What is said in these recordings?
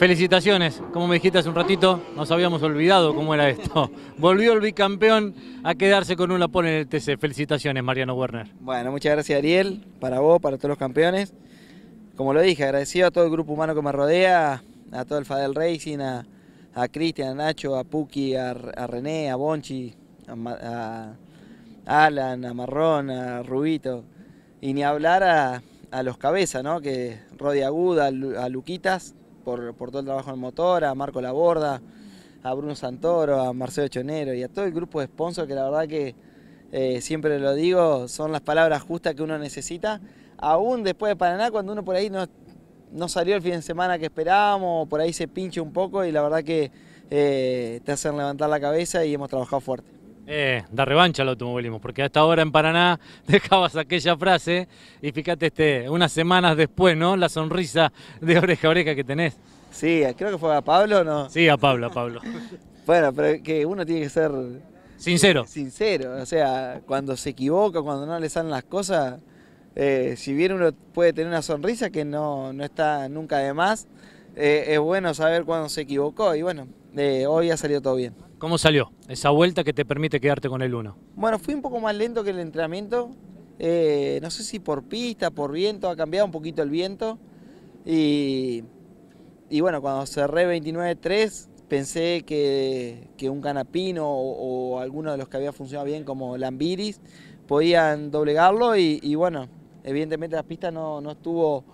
Felicitaciones, como me dijiste hace un ratito, nos habíamos olvidado cómo era esto. Volvió el bicampeón a quedarse con una lapón en el TC. Felicitaciones, Mariano Werner. Bueno, muchas gracias Ariel, para vos, para todos los campeones. Como lo dije, agradecido a todo el grupo humano que me rodea, a todo el Fadel Racing, a, a Cristian, a Nacho, a Puki, a, René, a Bonchi, a, Alan, a Marrón, a Rubito. Y ni hablar a, los cabezas, ¿no? Que Rodi Aguda, a Luquitas por, todo el trabajo en motor, a Marco Laborda, a Bruno Santoro, a Marcelo Chonero y a todo el grupo de sponsors que la verdad que eh, siempre lo digo, son las palabras justas que uno necesita, aún después de Paraná cuando uno por ahí no, no salió el fin de semana que esperábamos, por ahí se pinche un poco y la verdad que eh, te hacen levantar la cabeza y hemos trabajado fuerte. Eh, da revancha al automovilismo, porque hasta ahora en Paraná dejabas aquella frase y fíjate este, unas semanas después, ¿no? La sonrisa de oreja a oreja que tenés. Sí, creo que fue a Pablo, ¿no? Sí, a Pablo, a Pablo. bueno, pero que uno tiene que ser... Sincero. sincero, o sea, cuando se equivoca, cuando no le salen las cosas, eh, si bien uno puede tener una sonrisa que no, no está nunca de más, eh, es bueno saber cuándo se equivocó y bueno, hoy ha salido todo bien. ¿Cómo salió esa vuelta que te permite quedarte con el 1? Bueno, fui un poco más lento que el entrenamiento. Eh, no sé si por pista, por viento, ha cambiado un poquito el viento. Y, bueno, cuando cerré 29-3, pensé que, un canapino o, alguno de los que había funcionado bien, como Lambiris, podían doblegarlo. Y, bueno, evidentemente la pista no, no estuvo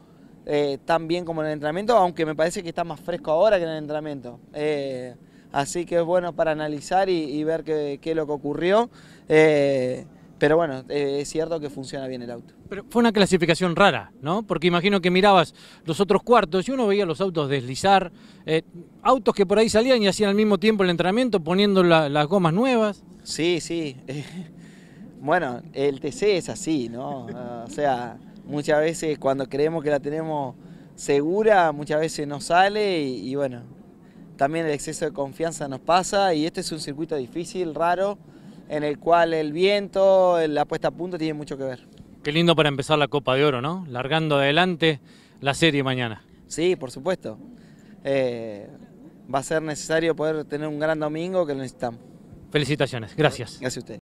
eh, tan bien como en el entrenamiento, aunque me parece que está más fresco ahora que en el entrenamiento. Eh, así que es bueno para analizar y, ver qué, es lo que ocurrió. Eh, pero bueno, es cierto que funciona bien el auto. Pero fue una clasificación rara, ¿no? Porque imagino que mirabas los otros cuartos y uno veía los autos deslizar, autos que por ahí salían y hacían al mismo tiempo el entrenamiento poniendo las gomas nuevas. Sí, sí. bueno, el TC es así, ¿no? o sea... Muchas veces cuando creemos que la tenemos segura, muchas veces no sale y, bueno, también el exceso de confianza nos pasa y este es un circuito difícil, raro, en el cual el viento, la puesta a punto tiene mucho que ver. Qué lindo para empezar la Copa de Oro, ¿no? Largando adelante la serie mañana. Sí, por supuesto. Eh, va a ser necesario poder tener un gran domingo que lo necesitamos. Felicitaciones, gracias. Gracias a usted.